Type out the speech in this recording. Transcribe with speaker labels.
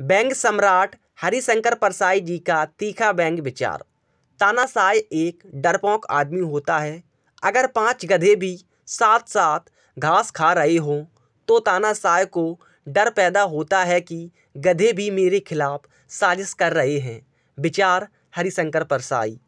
Speaker 1: bang सम्राट हरिशंकर परसाई जी का तीखा बैंग विचार तानाशाह एक डरपोंक आदमी होता है अगर पांच गधे भी साथ साथ घास खा रहे हों तो तानाशाह को डर पैदा होता है कि गधे भी मेरे खिलाफ़ साजिश कर रहे हैं विचार हरिशंकर परसाई